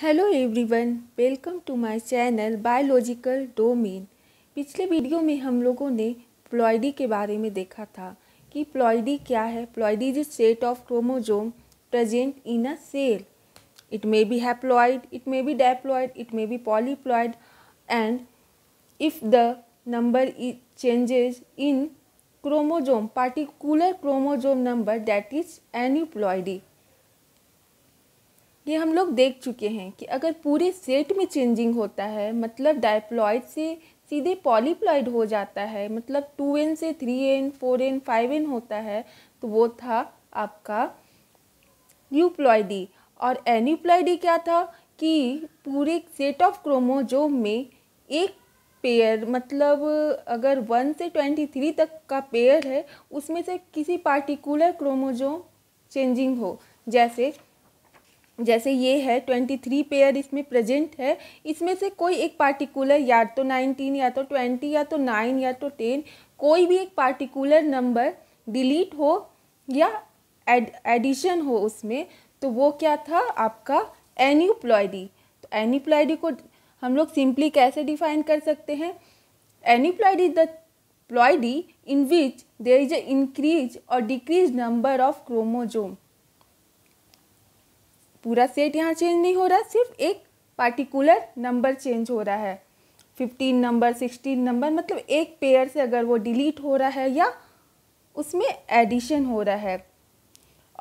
hello everyone welcome to my channel biological domain पिछले video में हम लोगों ने प्लॉयडी के बारे में देखा था कि प्लॉयडी क्या है ploidy is set of chromosome present in a cell it may be haploid it may be diploid it may be polyploid and if the number changes in chromosome particular chromosome number that is aneuploidy ये हम लोग देख चुके हैं कि अगर पूरे set में चेंजिंग होता है मतलब डायप्लॉयड से सीधे पॉलीप्लॉयड हो जाता है मतलब टू एन से three n four n five n होता है तो वो था आपका न्यूप्लॉयडी और एन्यूप्लॉयडी क्या था कि पूरे सेट ऑफ क्रोमोजोम में एक पेयर मतलब अगर वन से ट्वेंटी थ्री तक का पेयर है उसमें से किसी पार्टिकुलर क्रोमोजोम चेंजिंग हो जैसे जैसे ये है ट्वेंटी थ्री पेयर इसमें प्रेजेंट है इसमें से कोई एक पार्टिकुलर या तो नाइनटीन या तो ट्वेंटी या तो नाइन या तो टेन कोई भी एक पार्टिकुलर नंबर डिलीट हो या एडिशन हो उसमें तो वो क्या था आपका एनीप्लॉयडी तो एनीप्लॉयडी को हम लोग सिंपली कैसे डिफाइन कर सकते हैं aneuploidy the ploidy in which there is a increase और डिक्रीज नंबर ऑफ क्रोमोजोम पूरा सेट यहाँ चेंज नहीं हो रहा सिर्फ एक पार्टिकुलर नंबर चेंज हो रहा है फिफ्टीन नंबर सिक्सटीन नंबर मतलब एक पेयर से अगर वो डिलीट हो रहा है या उसमें एडिशन हो रहा है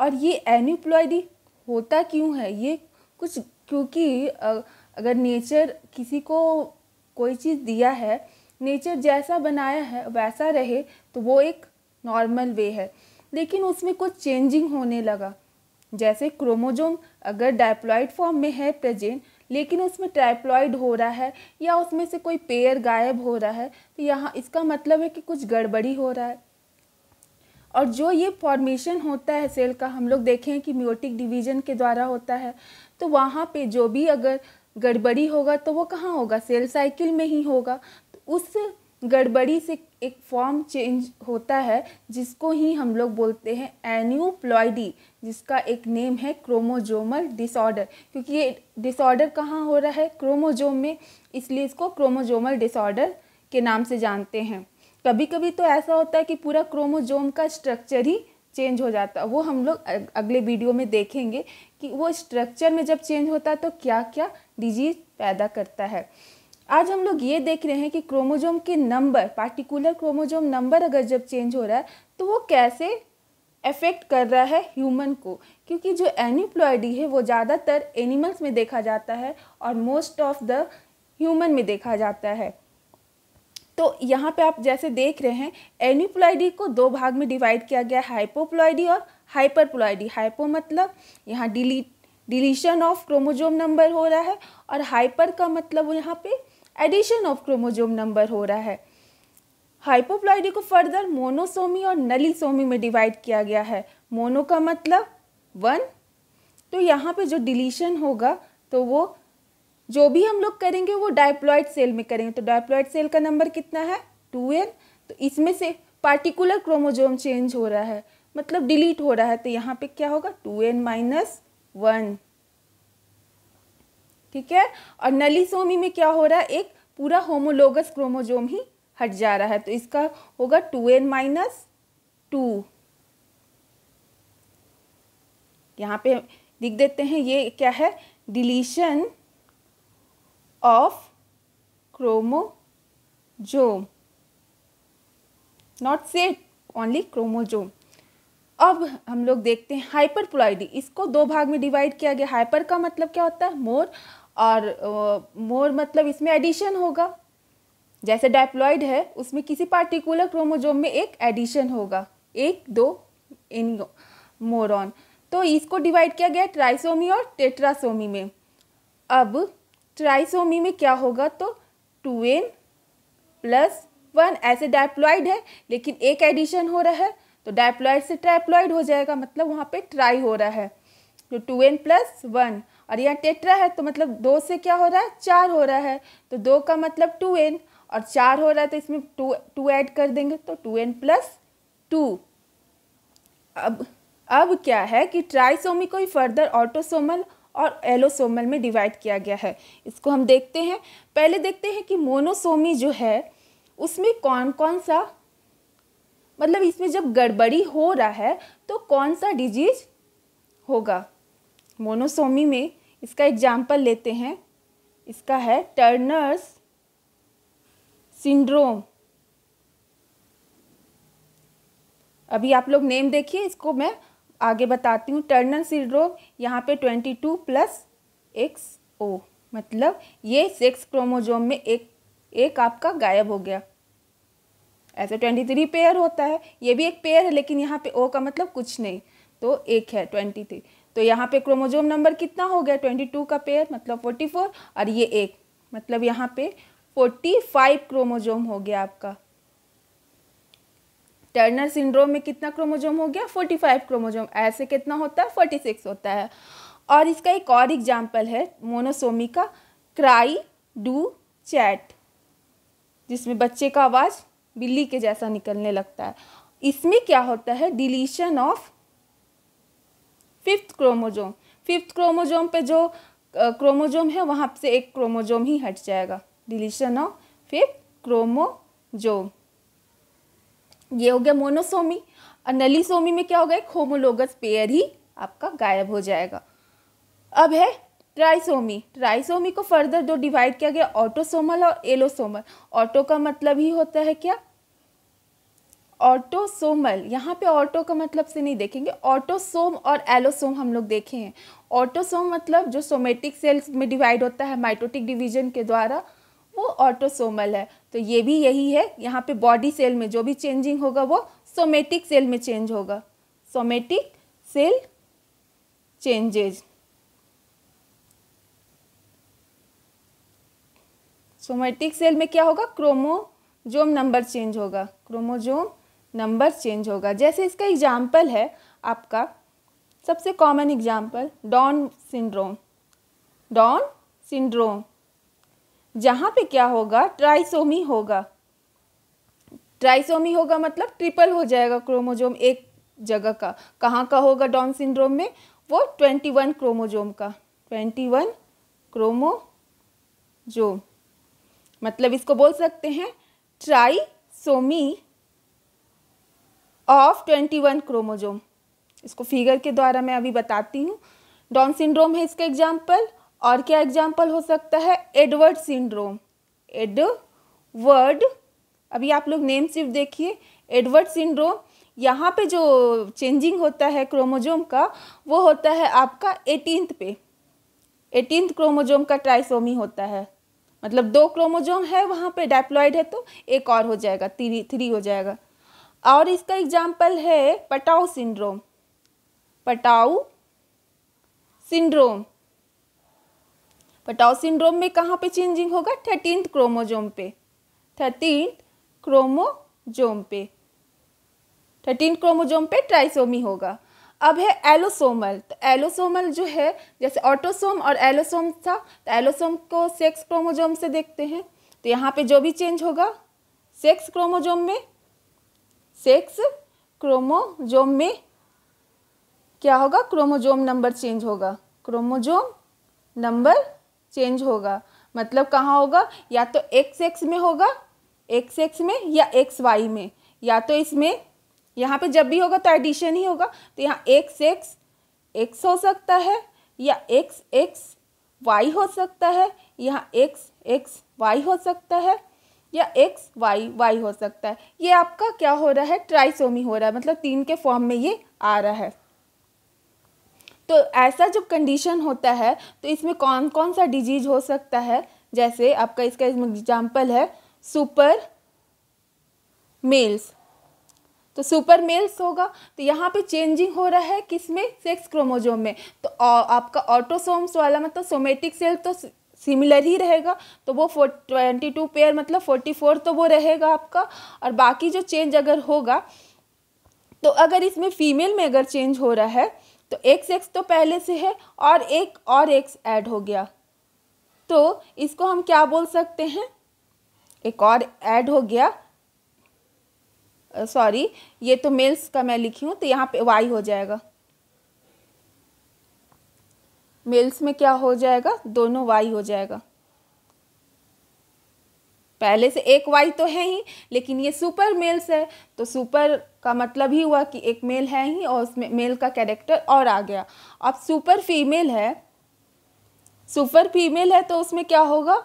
और ये एन्यूप्लॉयडी होता क्यों है ये कुछ क्योंकि अगर नेचर किसी को कोई चीज़ दिया है नेचर जैसा बनाया है वैसा रहे तो वो एक नॉर्मल वे है लेकिन उसमें कुछ चेंजिंग होने लगा जैसे क्रोमोजोम अगर डायप्लॉइड फॉर्म में है प्रेजेंट लेकिन उसमें ट्राइप्लॉइड हो रहा है या उसमें से कोई पेयर गायब हो रहा है तो यहाँ इसका मतलब है कि कुछ गड़बड़ी हो रहा है और जो ये फॉर्मेशन होता है सेल का हम लोग देखें कि म्योटिक डिवीजन के द्वारा होता है तो वहाँ पे जो भी अगर गड़बड़ी होगा तो वो कहाँ होगा सेल साइकिल में ही होगा तो उस गड़बड़ी से एक फॉर्म चेंज होता है जिसको ही हम लोग बोलते हैं एन्यूप्लॉयडी जिसका एक नेम है क्रोमोजोमल डिसऑर्डर क्योंकि ये डिसऑर्डर कहाँ हो रहा है क्रोमोजोम में इसलिए इसको क्रोमोजोमल डिसऑर्डर के नाम से जानते हैं कभी कभी तो ऐसा होता है कि पूरा क्रोमोजोम का स्ट्रक्चर ही चेंज हो जाता है वो हम लोग अगले वीडियो में देखेंगे कि वो स्ट्रक्चर में जब चेंज होता है तो क्या क्या डिजीज पैदा करता है आज हम लोग ये देख रहे हैं कि क्रोमोजोम के नंबर पार्टिकुलर क्रोमोजोम नंबर अगर जब चेंज हो रहा है तो वो कैसे अफेक्ट कर रहा है ह्यूमन को क्योंकि जो एनिप्लॉयडी है वो ज़्यादातर एनिमल्स में देखा जाता है और मोस्ट ऑफ द ह्यूमन में देखा जाता है तो यहाँ पे आप जैसे देख रहे हैं एनिप्लॉयडी को दो भाग में डिवाइड किया गया है हाइपोप्लॉयडी और हाइपरप्लॉयडी हाइपो मतलब यहाँ delete deletion of chromosome number हो रहा है और हाइपर का मतलब यहाँ पे एडिशन ऑफ क्रोमोजोम नंबर हो रहा है हाइपोप्लॉइडी को फर्दर मोनोसोमी और नलीसोमी में डिवाइड किया गया है मोनो का मतलब वन तो यहाँ पे जो डिलीशन होगा तो वो जो भी हम लोग करेंगे वो डायप्लॉइड सेल में करेंगे तो डायप्लॉइड सेल का नंबर कितना है टू एन तो इसमें से पार्टिकुलर क्रोमोजोम चेंज हो रहा है मतलब डिलीट हो रहा है तो यहाँ पे क्या होगा टू एन माइनस वन ठीक है और नलीसोमी में क्या हो रहा है एक पूरा होमोलोगस क्रोमोजोम ही हट जा रहा है तो इसका होगा टू एन माइनस टू यहाँ पे लिख देते हैं ये क्या है deletion of chromosome not set only chromosome अब हम लोग देखते हैं हाइपरप्लॉइडी इसको दो भाग में डिवाइड किया गया हाइपर का मतलब क्या होता है मोर और मोर uh, मतलब इसमें एडिशन होगा जैसे डायप्लॉइड है उसमें किसी पार्टिकुलर क्रोमोजोम में एक एडिशन होगा एक दो इन मोरॉन तो इसको डिवाइड किया गया ट्राइसोमी और टेट्रासोमी में अब ट्राइसोमी में क्या होगा तो टू एन प्लस वन ऐसे डायप्लॉइड है लेकिन एक एडिशन हो रहा है तो डायप्लॉइड से ट्राइप्लॉइड हो जाएगा मतलब वहाँ पे ट्राई हो रहा है तो टू एन प्लस वन और यहाँ टेट्रा है तो मतलब दो से क्या हो रहा है चार हो रहा है तो दो का मतलब टू एन और चार हो रहा है तो इसमें टू टू ऐड कर देंगे तो टू एन प्लस टू अब अब क्या है कि ट्राइसोमी को ही फर्दर ऑटोसोमल और एलोसोमल में डिवाइड किया गया है इसको हम देखते हैं पहले देखते हैं कि मोनोसोमी जो है उसमें कौन कौन सा मतलब इसमें जब गड़बड़ी हो रहा है तो कौन सा डिजीज होगा मोनोसोमी में इसका एग्जाम्पल लेते हैं इसका है टर्नर्स सिंड्रोम अभी आप लोग नेम देखिए इसको मैं आगे बताती हूँ टर्नर सिंड्रोम यहाँ पे twenty two plus X O मतलब ये सेक्स क्रोमोजोम में एक एक आपका गायब हो गया ऐसे ट्वेंटी थ्री पेयर होता है ये भी एक पेयर है लेकिन यहाँ पे ओ का मतलब कुछ नहीं तो एक है ट्वेंटी थ्री तो यहाँ पे क्रोमोजोम नंबर कितना हो गया ट्वेंटी टू का पेयर मतलब फोर्टी फोर और ये एक मतलब यहाँ पे फोर्टी फाइव क्रोमोजोम हो गया आपका टर्नर सिंड्रोम में कितना क्रोमोजोम हो गया फोर्टी फाइव क्रोमोजोम ऐसे कितना होता है फोर्टी सिक्स होता है और इसका एक और एग्जाम्पल है मोनोसोमी का क्राई डू चैट जिसमें बच्चे का आवाज़ बिल्ली के जैसा निकलने लगता है इसमें क्या होता है deletion of fifth chromosome fifth chromosome पे जो क्रोमोजोम है वहाँ से एक क्रोमोजोम ही हट जाएगा डिलीशन ऑफ फिर क्रोमोजोम ये हो गया मोनोसोमी और नलीसोमी में क्या हो गया होमोलोगस पेयर ही आपका गायब हो जाएगा अब है ट्राइसोमी ट्राइसोमी को फर्दर दो डिवाइड किया गया ऑटोसोमल और एलोसोमल ऑटो का मतलब ही होता है क्या ऑटोसोमल यहाँ पे ऑटो का मतलब से नहीं देखेंगे ऑटोसोम और एलोसोम हम लोग देखे हैं ऑटोसोम मतलब जो सोमेटिक सेल्स में डिवाइड होता है माइटोटिक डिवीजन के द्वारा वो ऑटोसोमल है तो ये भी यही है यहाँ पे बॉडी सेल में जो भी चेंजिंग होगा वो सोमेटिक सेल में चेंज होगा somatic cell changes somatic cell में क्या होगा क्रोमोजोम नंबर चेंज होगा क्रोमोजोम नंबर चेंज होगा जैसे इसका एग्जाम्पल है आपका सबसे common example Down syndrome Down syndrome जहाँ पे क्या होगा ट्राइसोमी होगा ट्राइसोमी होगा मतलब ट्रिपल हो जाएगा क्रोमोजोम एक जगह का कहाँ का होगा डॉन सिंड्रोम में वो ट्वेंटी वन क्रोमोजोम का ट्वेंटी वन क्रोमोजोम मतलब इसको बोल सकते हैं trisomy of twenty one chromosome इसको फिगर के द्वारा मैं अभी बताती हूँ डॉन सिंड्रोम है इसका एग्जाम्पल और क्या एग्जाम्पल हो सकता है एडवर्ड सिंड्रोम एडवर्ड अभी आप लोग नेम सिर्फ देखिए एडवर्ड सिंड्रोम यहाँ पे जो चेंजिंग होता है क्रोमोजोम का वो होता है आपका एटीनथ पे एटीनथ क्रोमोजोम का ट्राइसोमी होता है मतलब दो क्रोमोजोम है वहाँ पे डाइप्लॉइड है तो एक और हो जाएगा थ्री थ्री हो जाएगा और इसका एग्जाम्पल है Patau syndrome Patau syndrome Patau syndrome में कहाँ पे चेंजिंग होगा थर्टीन क्रोमोजोम पे थर्टीन क्रोमोजोम पे थर्टीन क्रोमोजोम पे ट्राइसोमी होगा अब है एलोसोमल तो एलोसोमल जो है जैसे ऑटोसोम और एलोसोम था तो एलोसोम को सेक्स क्रोमोजोम से देखते हैं तो यहाँ पे जो भी चेंज होगा सेक्स क्रोमोजोम में सेक्स क्रोमोजोम में क्या होगा क्रोमोजोम नंबर चेंज होगा क्रोमोजोम नंबर चेंज होगा मतलब कहाँ होगा या तो एक्स एक्स में होगा एक्स एक्स में या एक्स वाई में या तो इसमें यहाँ पे जब भी होगा तो एडिशन ही होगा तो यहाँ एक्स एक्स एक्स हो सकता है या एक्स एक्स वाई हो सकता है यहाँ एक्स एक्स वाई हो सकता है या एक्स वाई वाई हो सकता है ये आपका क्या हो रहा है ट्राइसोमी हो रहा है मतलब तीन के फॉर्म में ये आ रहा है तो ऐसा जब कंडीशन होता है तो इसमें कौन कौन सा डिजीज हो सकता है जैसे आपका इसका इसमें एग्जाम्पल है सुपर मेल्स तो सुपर मेल्स होगा तो यहाँ पे चेंजिंग हो रहा है किस में सेक्स क्रोमोजोम में तो आपका ऑटोसोम्स वाला मतलब सोमेटिक सेल तो सिमिलर ही रहेगा तो वो फोर ट्वेंटी टू पेयर मतलब फोर्टी फोर तो वो रहेगा आपका और बाकी जो चेंज अगर होगा तो अगर इसमें फीमेल में अगर चेंज हो रहा है तो एक्स एक्स तो पहले से है और एक और एक्स ऐड हो गया तो इसको हम क्या बोल सकते हैं एक और ऐड हो गया सॉरी ये तो मेल्स का मैं लिखी हूँ तो यहाँ पे वाई हो जाएगा मेल्स में क्या हो जाएगा दोनों वाई हो जाएगा पहले से एक वाई तो है ही लेकिन ये सुपर मेल्स है तो सुपर का मतलब ही हुआ कि एक मेल है ही और उसमें मेल का कैरेक्टर और आ गया अब सुपर फीमेल है सुपर फीमेल है तो उसमें क्या होगा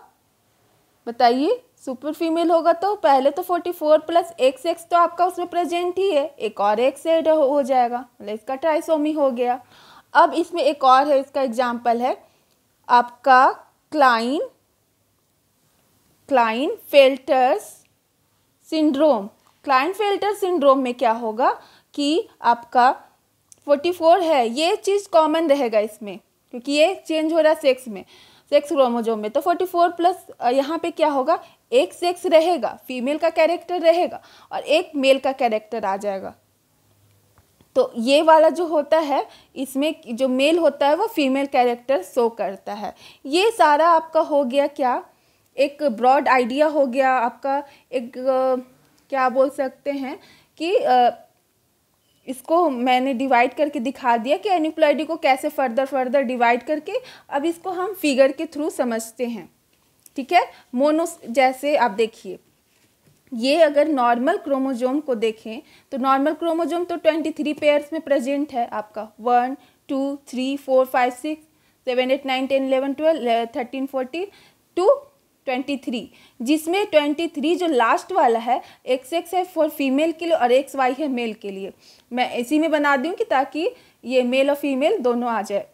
बताइए सुपर फीमेल होगा तो पहले तो forty four plus X X तो आपका उसमें प्रेजेंट ही है एक और एक्स एड हो जाएगा मतलब इसका ट्राइसोमी हो गया अब इसमें एक और है इसका एग्जाम्पल है आपका Kline Klinefelter's syndrome Klinefelter syndrome में क्या होगा कि आपका 44 है ये चीज़ कॉमन रहेगा इसमें क्योंकि ये चेंज हो रहा है सेक्स में सेक्स क्रोमोजोम में तो 44 प्लस यहाँ पे क्या होगा एक सेक्स रहेगा फीमेल का कैरेक्टर रहेगा और एक मेल का कैरेक्टर आ जाएगा तो ये वाला जो होता है इसमें जो मेल होता है वो फीमेल कैरेक्टर शो करता है ये सारा आपका हो गया क्या एक ब्रॉड आइडिया हो गया आपका एक क्या बोल सकते हैं कि इसको मैंने डिवाइड करके दिखा दिया कि एनिप्लॉइडी को कैसे फर्दर फर्दर डिवाइड करके अब इसको हम फिगर के थ्रू समझते हैं ठीक है मोनो जैसे आप देखिए ये अगर नॉर्मल क्रोमोजोम को देखें तो नॉर्मल क्रोमोजोम तो ट्वेंटी थ्री पेयर्स में प्रेजेंट है आपका one two three four five six seven eight nine ten eleven twelve thirteen fourteen to twenty three जिसमें ट्वेंटी थ्री जो लास्ट वाला है एक्स एक्स है फॉर फीमेल के लिए और एक्स वाई है मेल के लिए मैं इसी में बना दूँ कि ताकि ये मेल और फीमेल दोनों आ जाए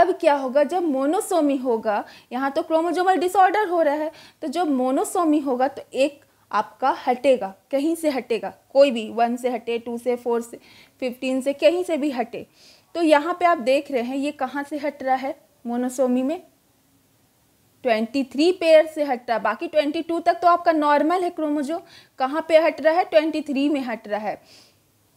अब क्या होगा जब मोनोसोमी होगा यहाँ तो क्रोमोजोमल डिसऑर्डर हो रहा है तो जब मोनोसोमी होगा तो एक आपका हटेगा कहीं से हटेगा कोई भी वन से हटे टू से फोर से फिफ्टीन से कहीं से भी हटे तो यहाँ पे आप देख रहे हैं ये कहाँ से हट रहा है मोनोसोमी में 23 पेयर से हट रहा है बाकी 22 तक तो आपका नॉर्मल है क्रोमोजो कहाँ पे हट रहा है 23 में हट रहा है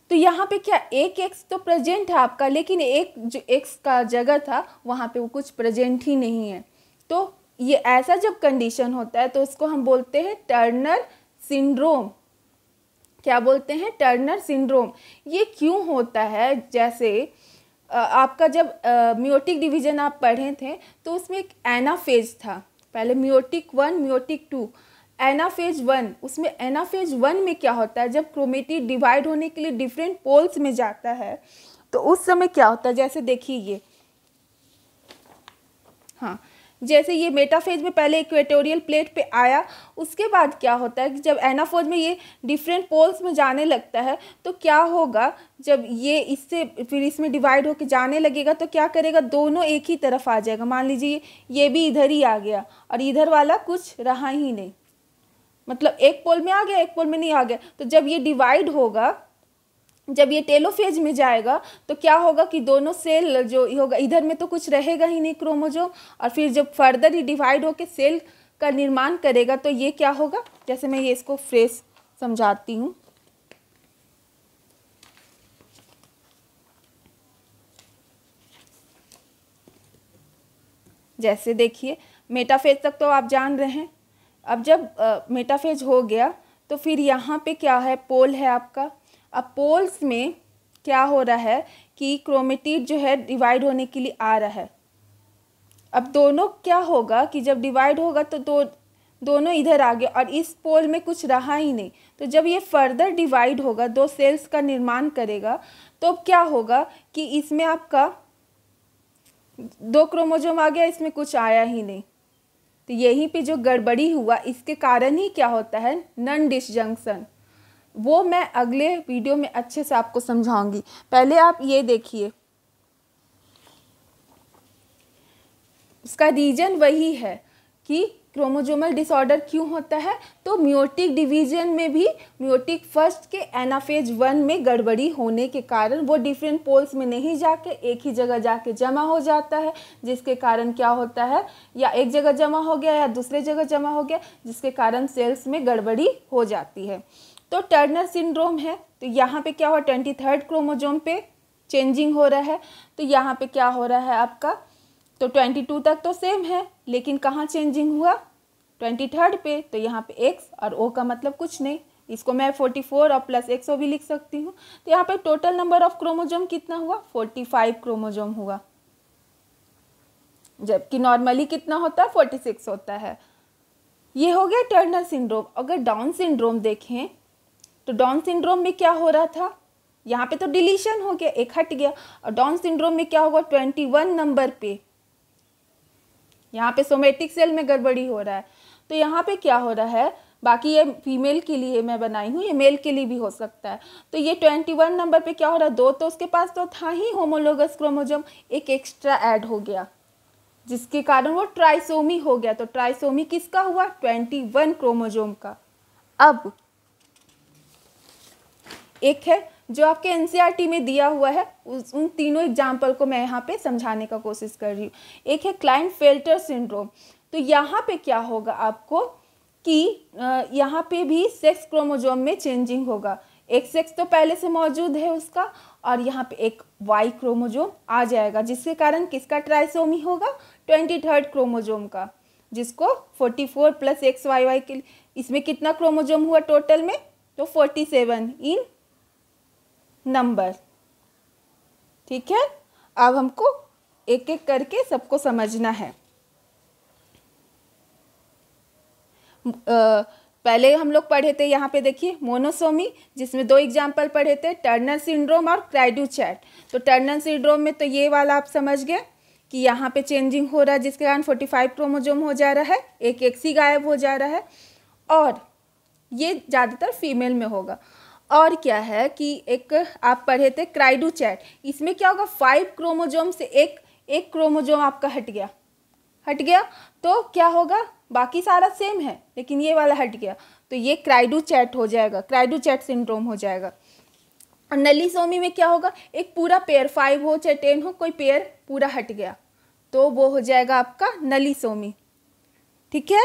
तो यहाँ पे क्या एक एक्स तो प्रेजेंट है आपका लेकिन एक जो एक्स का जगह था वहाँ पे वो कुछ प्रेजेंट ही नहीं है तो ये ऐसा जब कंडीशन होता है तो उसको हम बोलते हैं टर्नर सिंड्रोम क्या बोलते हैं टर्नर सिंड्रोम ये क्यों होता है जैसे आपका जब म्योटिक डिवीजन आप पढ़े थे तो उसमें एक एनाफेज था पहले meiotic one meiotic two anaphase one उसमें एनाफेज वन में क्या होता है जब क्रोमेटी डिवाइड होने के लिए डिफरेंट पोल्स में जाता है तो उस समय क्या होता है जैसे देखिए ये हाँ जैसे ये मेटाफेज में पहले इक्वेटोरियल प्लेट पे आया उसके बाद क्या होता है कि जब एनाफोज में ये डिफरेंट पोल्स में जाने लगता है तो क्या होगा जब ये इससे फिर इसमें डिवाइड होकर जाने लगेगा तो क्या करेगा दोनों एक ही तरफ आ जाएगा मान लीजिए ये भी इधर ही आ गया और इधर वाला कुछ रहा ही नहीं मतलब एक पोल में आ गया एक पोल में नहीं आ गया तो जब ये डिवाइड होगा जब ये टेलोफेज में जाएगा तो क्या होगा कि दोनों सेल जो होगा इधर में तो कुछ रहेगा ही नहीं क्रोमोजोम और फिर जब फर्दर ही डिवाइड होकर सेल का निर्माण करेगा तो ये क्या होगा जैसे मैं ये इसको फ्रेश समझाती हूँ जैसे देखिए मेटाफेज तक तो आप जान रहे हैं अब जब मेटाफेज हो गया तो फिर यहाँ पे क्या है पोल है आपका अब पोल्स में क्या हो रहा है कि क्रोमेटिड जो है डिवाइड होने के लिए आ रहा है अब दोनों क्या होगा कि जब डिवाइड होगा तो दो दोनों इधर आ गए और इस पोल में कुछ रहा ही नहीं तो जब ये फर्दर डिवाइड होगा दो सेल्स का निर्माण करेगा तो क्या होगा कि इसमें आपका दो क्रोमोजोम आ गया इसमें कुछ आया ही नहीं तो यहीं पे जो गड़बड़ी हुआ इसके कारण ही क्या होता है नन डिसजंक्शन वो मैं अगले वीडियो में अच्छे से आपको समझाऊंगी पहले आप ये देखिए उसका रीजन वही है कि क्रोमोजोमल डिसऑर्डर क्यों होता है तो म्योटिक डिवीजन में भी म्योटिक फर्स्ट के एनाफेज वन में गड़बड़ी होने के कारण वो डिफरेंट पोल्स में नहीं जाके एक ही जगह जाके जमा हो जाता है जिसके कारण क्या होता है या एक जगह जमा हो गया या दूसरे जगह जमा हो गया जिसके कारण सेल्स में गड़बड़ी हो जाती है तो टर्नर सिंड्रोम है तो यहाँ पे क्या हुआ ट्वेंटी थर्ड क्रोमोजोम पे चेंजिंग हो रहा है तो यहाँ पे क्या हो रहा है आपका तो ट्वेंटी टू तक तो सेम है लेकिन कहाँ चेंजिंग हुआ ट्वेंटी थर्ड पे तो यहाँ पे एक्स और ओ का मतलब कुछ नहीं इसको मैं फोर्टी फोर और प्लस एक्स ओ भी लिख सकती हूँ तो यहाँ पे टोटल नंबर ऑफ क्रोमोजोम कितना हुआ फोर्टी फाइव क्रोमोजोम हुआ जबकि नॉर्मली कितना होता है फोर्टी सिक्स होता है ये हो गया टर्नर सिंड्रोम अगर डाउन सिंड्रोम देखें तो डाउन सिंड्रोम में क्या हो रहा था यहाँ पे तो डिलीशन हो गया एक हट गया और डाउन सिंड्रोम में क्या होगा ट्वेंटी वन नंबर पे यहाँ पे सोमेटिक सेल में गड़बड़ी हो रहा है तो यहाँ पे क्या हो रहा है बाकी ये फीमेल के लिए मैं बनाई हूँ ये मेल के लिए भी हो सकता है तो ये ट्वेंटी वन नंबर पे क्या हो रहा है दो तो उसके पास तो था ही होमोलोगस क्रोमोजोम एक एक्स्ट्रा ऐड हो गया जिसके कारण वो ट्राइसोमी हो गया तो ट्राइसोमी किसका हुआ ट्वेंटी वन क्रोमोजोम का अब एक है जो आपके एन e में दिया हुआ है उस उन तीनों एग्जाम्पल को मैं यहाँ पे समझाने का कोशिश कर रही हूँ एक है क्लाइंट फिल्टर सिंड्रोम तो यहाँ पे क्या होगा आपको कि यहाँ पे भी सेक्स क्रोमोजोम में चेंजिंग होगा एक सेक्स तो पहले से मौजूद है उसका और यहाँ पे एक वाई क्रोमोजोम आ जाएगा जिसके कारण किसका ट्राइसोमी होगा ट्वेंटी थर्ड क्रोमोजोम का जिसको forty four plus X Y Y के इसमें कितना क्रोमोजोम हुआ टोटल में तो फोर्टी सेवन इन नंबर ठीक है अब हमको एक एक करके सबको समझना है पहले हम लोग पढ़े थे यहाँ पे देखिए मोनोसोमी जिसमें दो एग्जाम्पल पढ़े थे टर्नर सिंड्रोम और क्राइडू चैट तो टर्नर सिंड्रोम में तो ये वाला आप समझ गए कि यहाँ पे चेंजिंग हो रहा है जिसके कारण फोर्टी फाइव क्रोमोजोम हो जा रहा है एक एक सी गायब हो जा रहा है और ये ज़्यादातर फीमेल में होगा और क्या है कि एक आप पढ़े थे क्राइडू चैट इसमें क्या होगा फाइव क्रोमोजोम से एक एक क्रोमोजोम आपका हट गया हट गया तो क्या होगा बाकी सारा सेम है लेकिन ये वाला हट गया तो ये क्राइडू चैट हो जाएगा क्राइडू चैट सिंड्रोम हो जाएगा और नलीसोमी में क्या होगा एक पूरा पेयर फाइव हो चाहे टेन हो कोई पेयर पूरा हट गया तो वो हो जाएगा आपका नलीसोमी ठीक है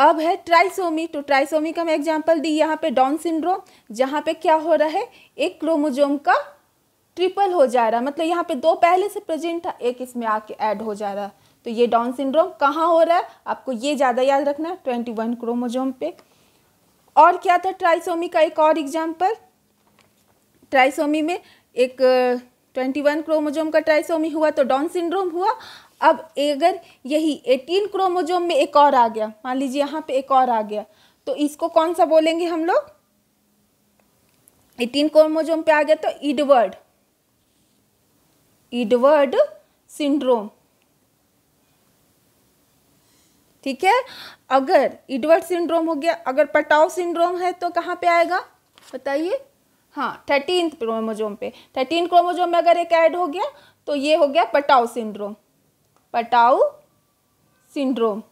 अब है ट्राइसोमी तो ट्राइसोमी का मैं एग्जांपल दी यहाँ पे डाउन सिंड्रोम जहाँ पे क्या हो रहा है एक क्रोमोजोम का ट्रिपल हो जा रहा है मतलब यहाँ पे दो पहले से प्रेजेंट था एक इसमें आके ऐड हो जा रहा है तो ये डाउन सिंड्रोम कहाँ हो रहा है आपको ये ज़्यादा याद रखना है ट्वेंटी वन क्रोमोजोम पे और क्या था ट्राइसोमी का एक और एग्जाम्पल ट्राइसोमी में एक ट्वेंटी वन क्रोमोजोम का ट्राइसोमी हुआ तो डाउन सिंड्रोम हुआ अब अगर यही एटीन क्रोमोजोम में एक और आ गया मान लीजिए यहाँ पे एक और आ गया तो इसको कौन सा बोलेंगे हम लोग एटीन क्रोमोजोम पे आ गया तो इडवर्ड इडवर्ड सिंड्रोम ठीक है अगर इडवर्ड सिंड्रोम हो गया अगर पटाव सिंड्रोम है तो कहाँ पे आएगा बताइए हाँ थर्टीन क्रोमोजोम पे थर्टीन क्रोमोजोम में अगर एक ऐड हो गया तो ये हो गया पटाव सिंड्रोम पटाऊ सिंड्रोम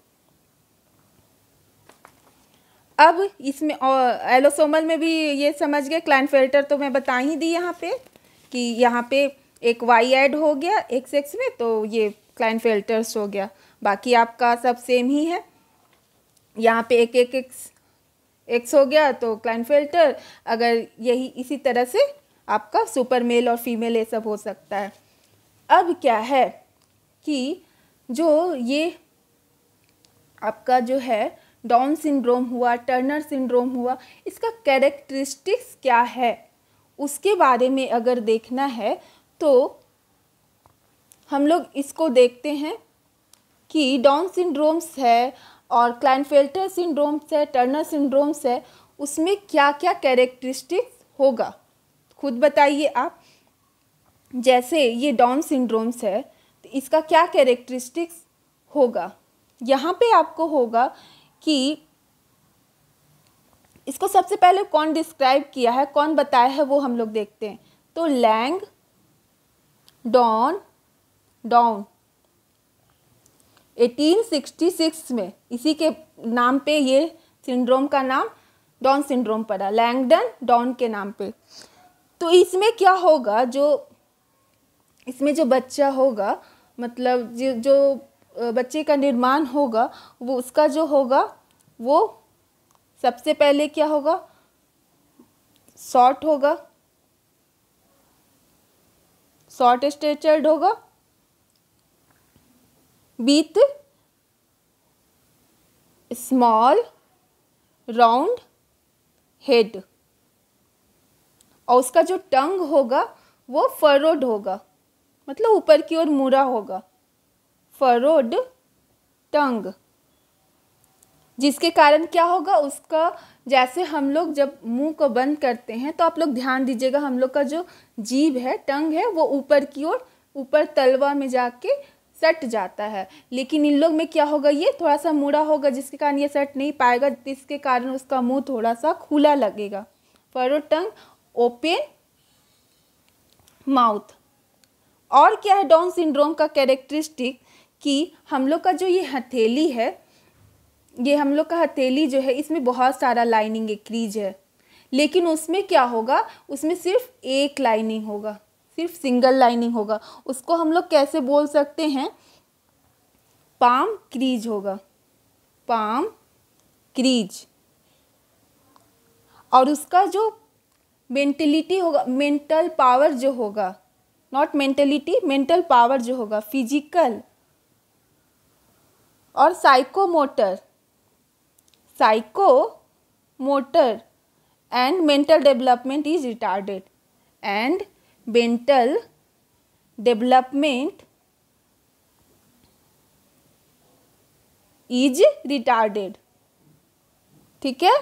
अब इसमें एलोसोमल में भी ये समझ गए क्लाइन फिल्टर तो मैं बता ही दी यहाँ पे कि यहाँ पे एक वाई ऐड हो गया एक सेक्स में तो ये क्लाइन फिल्टर्स हो गया बाकी आपका सब सेम ही है यहाँ पे एक एक एक्स एक्स हो गया तो क्लाइन फिल्टर अगर यही इसी तरह से आपका सुपर मेल और फीमेल ये सब हो सकता है अब क्या है कि जो ये आपका जो है डाउन सिंड्रोम हुआ टर्नर सिंड्रोम हुआ इसका कैरेक्टरिस्टिक्स क्या है उसके बारे में अगर देखना है तो हम लोग इसको देखते हैं कि डाउन सिंड्रोम्स है और क्लाइनफेल्टर सिंड्रोम्स है टर्नर सिंड्रोम्स है उसमें क्या क्या कैरेक्टरिस्टिक्स होगा खुद बताइए आप जैसे ये डाउन सिंड्रोम्स है इसका क्या कैरेक्टरिस्टिक्स होगा यहाँ पे आपको होगा कि इसको सबसे पहले कौन डिस्क्राइब किया है कौन बताया है वो हम लोग देखते हैं तो लैंग डॉन डाउन 1866 में इसी के नाम पे ये सिंड्रोम का नाम डॉन सिंड्रोम पड़ा लैंगडन डॉन के नाम पे तो इसमें क्या होगा जो इसमें जो बच्चा होगा मतलब जो बच्चे का निर्माण होगा वो उसका जो होगा वो सबसे पहले क्या होगा शॉर्ट होगा शॉर्ट स्ट्रेचर्ड होगा बीथ स्मॉल राउंड हेड और उसका जो टंग होगा वो फरोड होगा मतलब ऊपर की ओर मुड़ा होगा फरोड टंग जिसके कारण क्या होगा उसका जैसे हम लोग जब मुंह को बंद करते हैं तो आप लोग ध्यान दीजिएगा हम लोग का जो जीभ है टंग है वो ऊपर की ओर ऊपर तलवा में जाके सट जाता है लेकिन इन लोग में क्या होगा ये थोड़ा सा मुड़ा होगा जिसके कारण ये सट नहीं पाएगा जिसके कारण उसका मुंह थोड़ा सा खुला लगेगा फरो टंग ओपन माउथ और क्या है डाउन सिंड्रोम का कैरेक्टरिस्टिक कि हम लोग का जो ये हथेली है ये हम लोग का हथेली जो है इसमें बहुत सारा लाइनिंग एक क्रीज है लेकिन उसमें क्या होगा उसमें सिर्फ एक लाइनिंग होगा सिर्फ सिंगल लाइनिंग होगा उसको हम लोग कैसे बोल सकते हैं पाम क्रीज होगा पाम क्रीज और उसका जो मेंटलिटी होगा मेंटल पावर जो होगा नॉट मेंटेलिटी मेंटल पावर जो होगा फिजिकल और psychomotor psychomotor and mental development is retarded and mental development is retarded ठीक है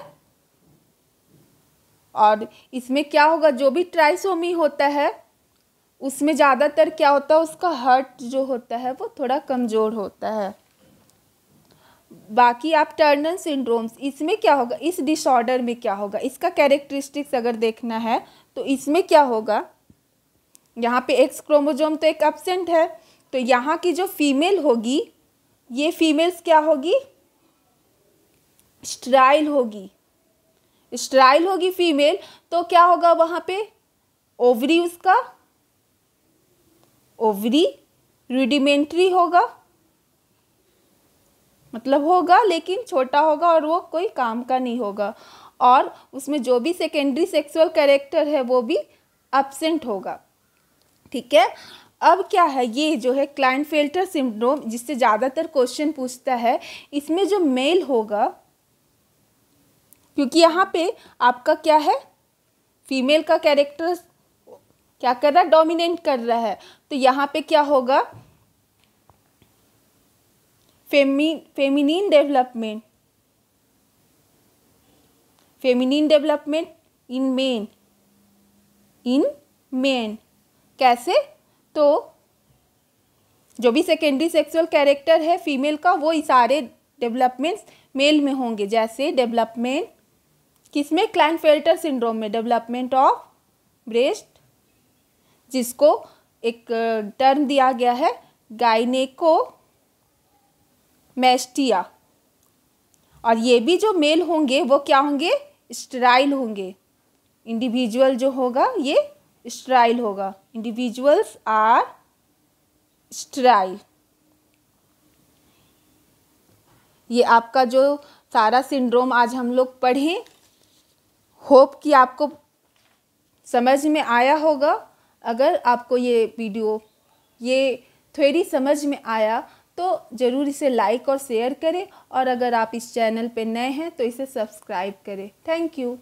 और इसमें क्या होगा जो भी ट्राइसोमी होता है उसमें ज़्यादातर क्या होता है उसका हर्ट जो होता है वो थोड़ा कमज़ोर होता है बाकी आप टर्नल सिंड्रोम्स इसमें क्या होगा इस डिसऑर्डर में क्या होगा इसका कैरेक्टरिस्टिक्स अगर देखना है तो इसमें क्या होगा यहाँ पे एक्स क्रोमोजोम तो एक एबसेंट है तो यहाँ की जो फीमेल होगी ये फीमेल्स क्या होगी स्ट्राइल होगी स्ट्राइल होगी फीमेल तो क्या होगा वहाँ पे ओवरी उसका ओवरी रूडिमेंट्री होगा मतलब होगा लेकिन छोटा होगा और वो कोई काम का नहीं होगा और उसमें जो भी सेकेंडरी सेक्सुअल कैरेक्टर है वो भी एबसेंट होगा ठीक है अब क्या है ये जो है क्लाइन फिल्टर सिंड्रोम जिससे ज़्यादातर क्वेश्चन पूछता है इसमें जो मेल होगा क्योंकि यहाँ पे आपका क्या है फीमेल का कैरेक्टर क्या कर रहा है डोमिनेट कर रहा है तो यहाँ पे क्या होगा femi feminine development feminine development in men in men कैसे तो जो भी सेकेंडरी सेक्सुअल कैरेक्टर है फीमेल का वो सारे डेवलपमेंट्स मेल में होंगे जैसे डेवलपमेंट किसमें क्लाइन फेल्टर सिंड्रोम में डेवलपमेंट ऑफ ब्रेस्ट जिसको एक टर्म दिया गया है गाइनेको मैस्टिया और ये भी जो मेल होंगे वो क्या होंगे स्टराइल होंगे इंडिविजुअल जो होगा ये स्टराइल होगा इंडिविजुअल्स आर स्टराइल ये आपका जो सारा सिंड्रोम आज हम लोग पढ़ें होप कि आपको समझ में आया होगा अगर आपको ये वीडियो ये थ्योरी समझ में आया तो ज़रूर इसे लाइक और शेयर करें और अगर आप इस चैनल पर नए हैं तो इसे सब्सक्राइब करें थैंक यू